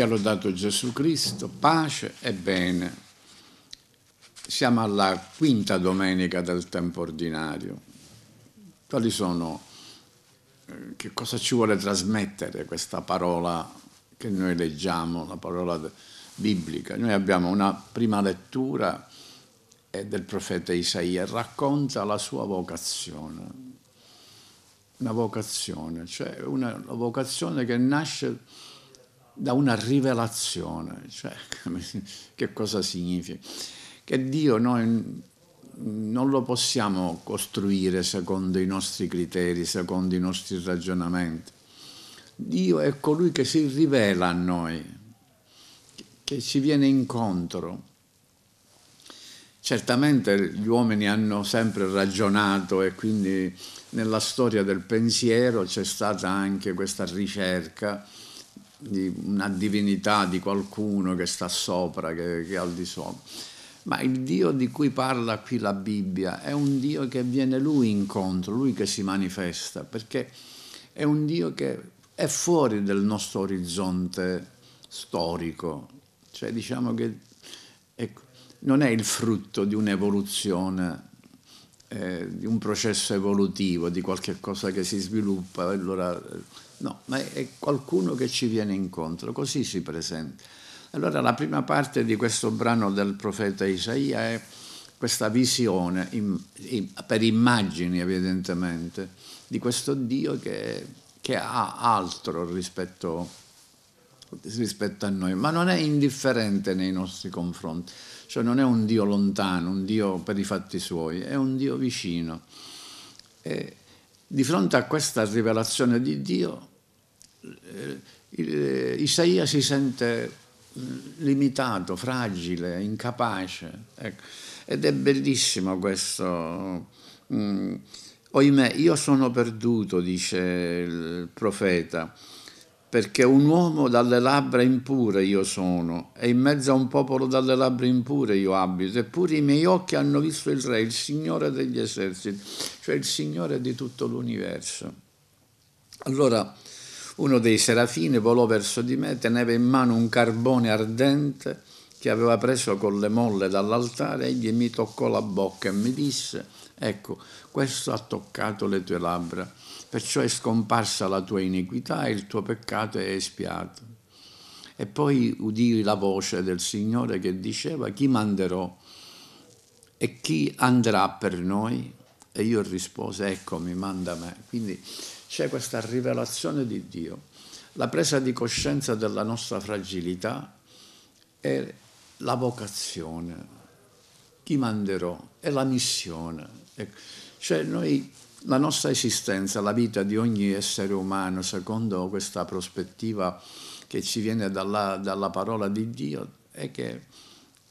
sia lodato Gesù Cristo, pace e bene. Siamo alla quinta domenica del tempo ordinario. Quali sono, eh, che cosa ci vuole trasmettere questa parola che noi leggiamo, la parola biblica? Noi abbiamo una prima lettura eh, del profeta Isaia, racconta la sua vocazione. Una vocazione, cioè una vocazione che nasce da una rivelazione, cioè che cosa significa? Che Dio noi non lo possiamo costruire secondo i nostri criteri, secondo i nostri ragionamenti. Dio è colui che si rivela a noi, che ci viene incontro. Certamente gli uomini hanno sempre ragionato e quindi nella storia del pensiero c'è stata anche questa ricerca di una divinità, di qualcuno che sta sopra, che, che è al di sopra. Ma il Dio di cui parla qui la Bibbia è un Dio che viene lui incontro, lui che si manifesta, perché è un Dio che è fuori del nostro orizzonte storico, cioè diciamo che è, ecco, non è il frutto di un'evoluzione eh, di un processo evolutivo, di qualche cosa che si sviluppa, allora eh, no, ma è qualcuno che ci viene incontro, così si presenta. Allora la prima parte di questo brano del profeta Isaia è questa visione, in, in, per immagini evidentemente, di questo Dio che, che ha altro rispetto a rispetto a noi, ma non è indifferente nei nostri confronti, cioè non è un Dio lontano, un Dio per i fatti suoi, è un Dio vicino. E di fronte a questa rivelazione di Dio, eh, eh, Isaia si sente mm, limitato, fragile, incapace. Ecco. Ed è bellissimo questo. Mm. Oimè, io sono perduto, dice il profeta perché un uomo dalle labbra impure io sono, e in mezzo a un popolo dalle labbra impure io abito, eppure i miei occhi hanno visto il Re, il Signore degli eserciti, cioè il Signore di tutto l'universo. Allora uno dei serafini volò verso di me, teneva in mano un carbone ardente, che aveva preso con le molle dall'altare, egli mi toccò la bocca e mi disse, ecco, questo ha toccato le tue labbra, perciò è scomparsa la tua iniquità e il tuo peccato è espiato. E poi udii la voce del Signore che diceva, chi manderò e chi andrà per noi? E io rispose, eccomi, manda me. Quindi c'è questa rivelazione di Dio, la presa di coscienza della nostra fragilità la vocazione, chi manderò, è la missione. Ecco, cioè noi, la nostra esistenza, la vita di ogni essere umano, secondo questa prospettiva che ci viene dalla, dalla parola di Dio, è che,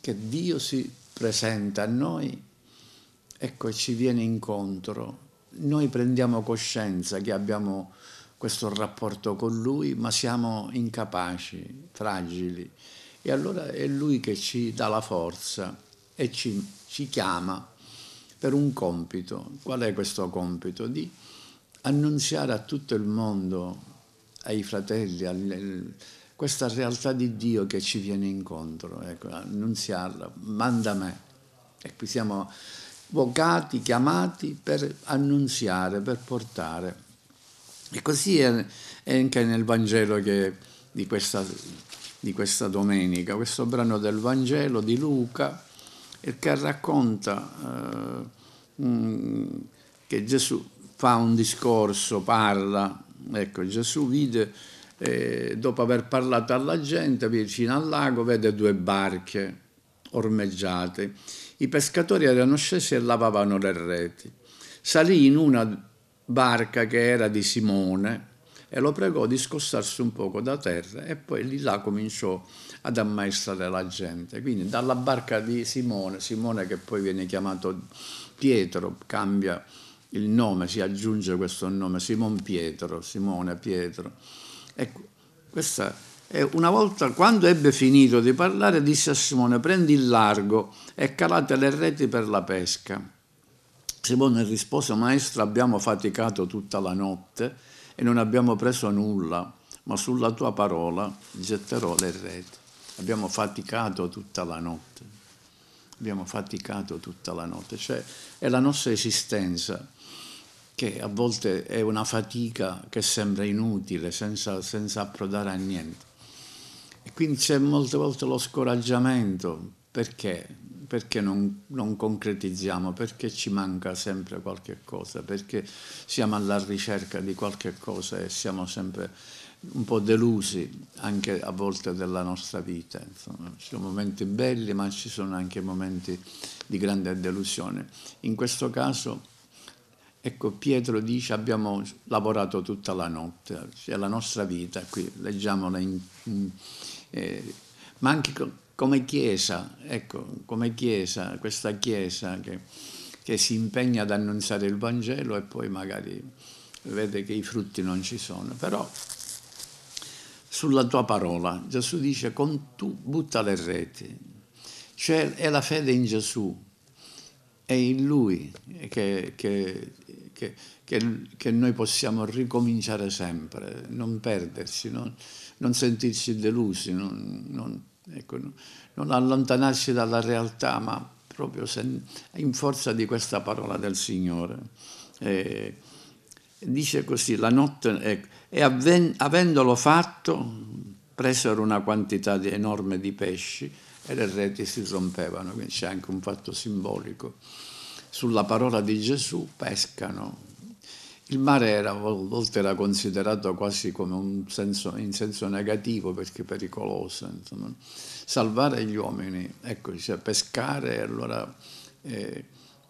che Dio si presenta a noi ecco, e ci viene incontro. Noi prendiamo coscienza che abbiamo questo rapporto con Lui, ma siamo incapaci, fragili e allora è lui che ci dà la forza e ci, ci chiama per un compito. Qual è questo compito? Di annunziare a tutto il mondo, ai fratelli, alle, questa realtà di Dio che ci viene incontro, ecco, annunziarla, manda me. E ecco, qui siamo vocati, chiamati per annunziare, per portare. E così è, è anche nel Vangelo che, di questa di questa domenica, questo brano del Vangelo di Luca che racconta eh, che Gesù fa un discorso, parla, ecco Gesù vide, eh, dopo aver parlato alla gente vicino al lago, vede due barche ormeggiate. I pescatori erano scesi e lavavano le reti. Salì in una barca che era di Simone, e lo pregò di scostarsi un poco da terra e poi lì là cominciò ad ammaestrare la gente. Quindi dalla barca di Simone, Simone che poi viene chiamato Pietro, cambia il nome, si aggiunge questo nome, Simon Pietro, Simone Pietro. Ecco, questa è una volta, quando ebbe finito di parlare, disse a Simone, prendi il largo e calate le reti per la pesca. Simone rispose, maestro, abbiamo faticato tutta la notte e non abbiamo preso nulla, ma sulla tua parola getterò le reti. Abbiamo faticato tutta la notte, abbiamo faticato tutta la notte, cioè è la nostra esistenza che a volte è una fatica che sembra inutile, senza, senza approdare a niente. E quindi c'è molte volte lo scoraggiamento, perché? perché non, non, concretizziamo, perché ci manca sempre qualche cosa, perché siamo alla ricerca di qualche cosa e siamo sempre un po' delusi anche a volte della nostra vita. Insomma, ci sono momenti belli ma ci sono anche momenti di grande delusione. In questo caso... Ecco, Pietro dice abbiamo lavorato tutta la notte, cioè la nostra vita qui, leggiamola in, in eh, ma anche come Chiesa, ecco, come Chiesa, questa Chiesa che, che si impegna ad annunziare il Vangelo e poi magari vede che i frutti non ci sono, però sulla tua parola. Gesù dice con tu butta le reti. Cioè è la fede in Gesù, è in Lui che, che, che, che noi possiamo ricominciare sempre, non perdersi, non, non sentirci delusi, non, non, Ecco, non allontanarsi dalla realtà, ma proprio in forza di questa parola del Signore. Eh, dice così, la notte, ecco, e avven, avendolo fatto, presero una quantità di, enorme di pesci e le reti si rompevano, quindi c'è anche un fatto simbolico. Sulla parola di Gesù pescano il mare era, a volte era considerato quasi senso, in senso negativo perché pericoloso. Insomma. Salvare gli uomini, ecco, cioè pescare allora, eh,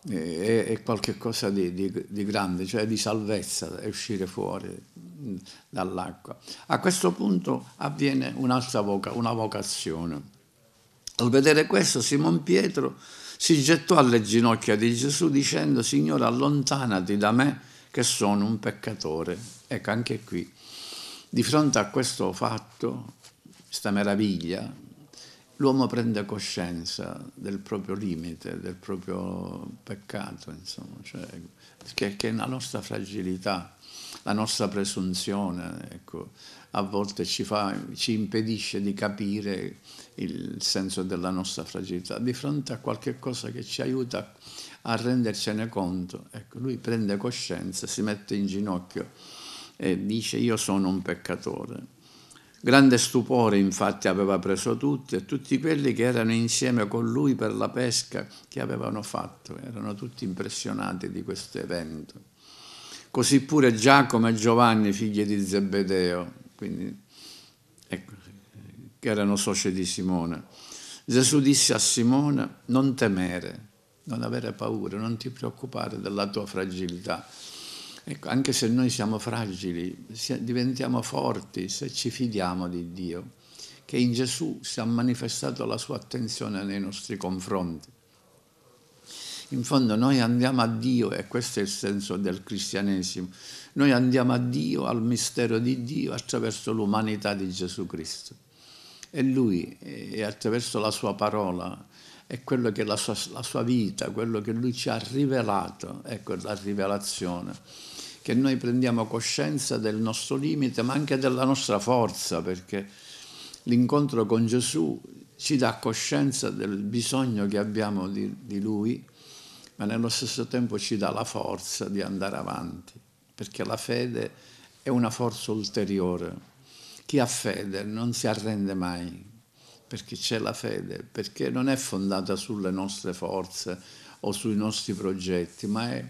eh, è, qualcosa di, di, di, grande, cioè di salvezza, è uscire fuori mm, dall'acqua. A questo punto avviene un'altra voca, una vocazione. Al vedere questo, Simon Pietro si gettò alle ginocchia di Gesù dicendo, Signore, allontanati da me che sono un peccatore. Ecco, anche qui, di fronte a questo fatto, questa meraviglia, l'uomo prende coscienza del proprio limite, del proprio peccato, insomma, cioè, che, che è la nostra fragilità la nostra presunzione ecco, a volte ci, fa, ci impedisce di capire il senso della nostra fragilità. Di fronte a qualche cosa che ci aiuta a rendercene conto, ecco, lui prende coscienza, si mette in ginocchio e dice io sono un peccatore. Grande stupore infatti aveva preso tutti e tutti quelli che erano insieme con lui per la pesca che avevano fatto, erano tutti impressionati di questo evento così pure Giacomo e Giovanni, figli di Zebedeo, quindi, ecco, che erano soci di Simone. Gesù disse a Simone, non temere, non avere paura, non ti preoccupare della tua fragilità. Ecco, anche se noi siamo fragili, diventiamo forti se ci fidiamo di Dio, che in Gesù si è manifestata la sua attenzione nei nostri confronti. In fondo noi andiamo a Dio e questo è il senso del cristianesimo. Noi andiamo a Dio, al mistero di Dio attraverso l'umanità di Gesù Cristo. E Lui, eh, e attraverso la sua parola, è quello che la sua, la sua vita, quello che Lui ci ha rivelato, ecco la rivelazione che noi prendiamo coscienza del nostro limite, ma anche della nostra forza, perché l'incontro con Gesù ci dà coscienza del bisogno che abbiamo di, di Lui ma nello stesso tempo ci dà la forza di andare avanti, perché la fede è una forza ulteriore. Chi ha fede non si arrende mai, perché c'è la fede, perché non è fondata sulle nostre forze o sui nostri progetti, ma è,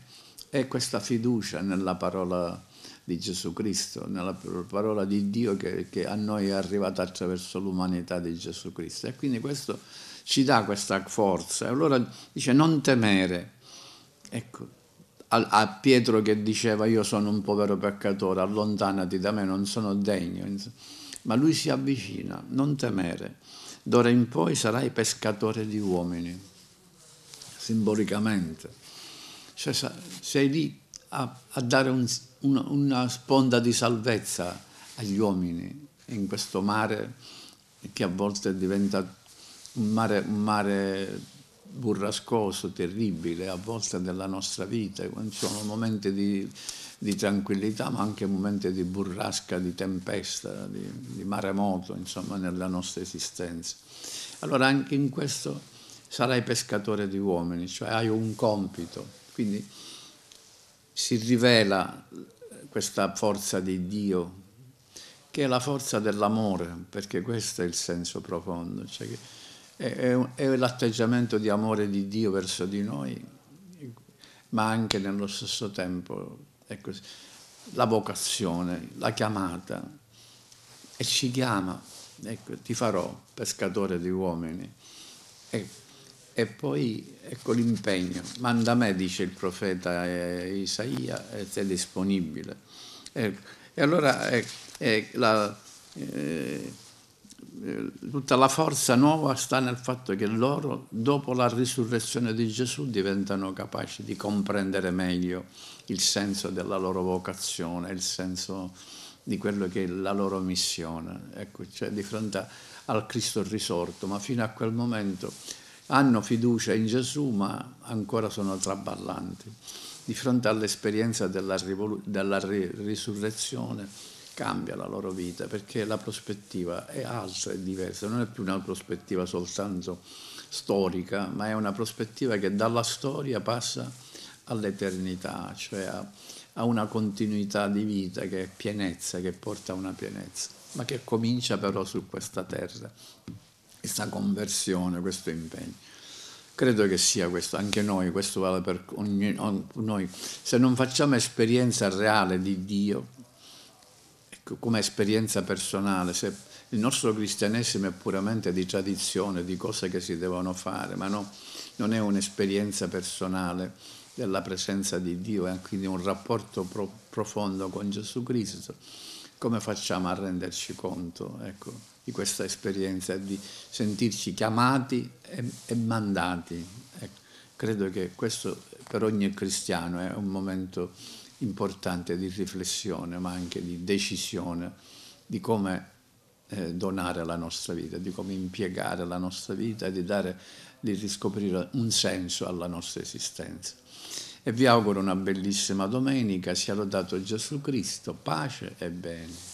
è questa fiducia nella parola di Gesù Cristo, nella parola di Dio che, che a noi è arrivata attraverso l'umanità di Gesù Cristo. E quindi questo ci dà questa forza. E Allora dice non temere. Ecco, a, a Pietro che diceva io sono un povero peccatore, allontanati da me, non sono degno. Ma lui si avvicina, non temere. D'ora in poi sarai pescatore di uomini, simbolicamente. Cioè, sei lì a, a dare un, una, una sponda di salvezza agli uomini in questo mare che a volte diventa un mare, un mare burrascoso, terribile, a volte della nostra vita, quando ci sono momenti di, di, tranquillità, ma anche momenti di burrasca, di tempesta, di, di maremoto, insomma, nella nostra esistenza. Allora anche in questo sarai pescatore di uomini, cioè hai un compito, quindi si rivela questa forza di Dio, che è la forza dell'amore, perché questo è il senso profondo. Cioè che, è, è l'atteggiamento di amore di Dio verso di noi, ma anche nello stesso tempo ecco, la vocazione, la chiamata. E ci chiama, ecco, ti farò pescatore di uomini. E, e poi ecco l'impegno, manda me, dice il profeta eh, Isaia, e sei disponibile. Ecco. E allora è, eh, eh, la, eh, eh, tutta la forza nuova sta nel fatto che loro, dopo la risurrezione di Gesù, diventano capaci di comprendere meglio il senso della loro vocazione, il senso di quello che è la loro missione. Ecco, cioè di fronte al Cristo risorto, ma fino a quel momento hanno fiducia in Gesù, ma ancora sono traballanti. Di fronte all'esperienza della, della risurrezione, cambia la loro vita perché la prospettiva è altra, è diversa, non è più una prospettiva soltanto storica, ma è una prospettiva che dalla storia passa all'eternità, cioè a, a una continuità di vita che è pienezza, che porta a una pienezza, ma che comincia però su questa terra, questa conversione, questo impegno. Credo che sia questo, anche noi, questo vale per ogni, noi, se non facciamo esperienza reale di Dio, come esperienza personale, se il nostro cristianesimo è puramente di tradizione, di cose che si devono fare, ma no, non è un'esperienza personale della presenza di Dio, è quindi un rapporto pro, profondo con Gesù Cristo. Come facciamo a renderci conto ecco, di questa esperienza, di sentirci chiamati e, e mandati? Ecco, credo che questo per ogni cristiano è un momento importante di riflessione, ma anche di decisione di come eh, donare la nostra vita, di come impiegare la nostra vita e di, dare, di riscoprire un senso alla nostra esistenza. E vi auguro una bellissima domenica, sia lodato Gesù Cristo, pace e bene.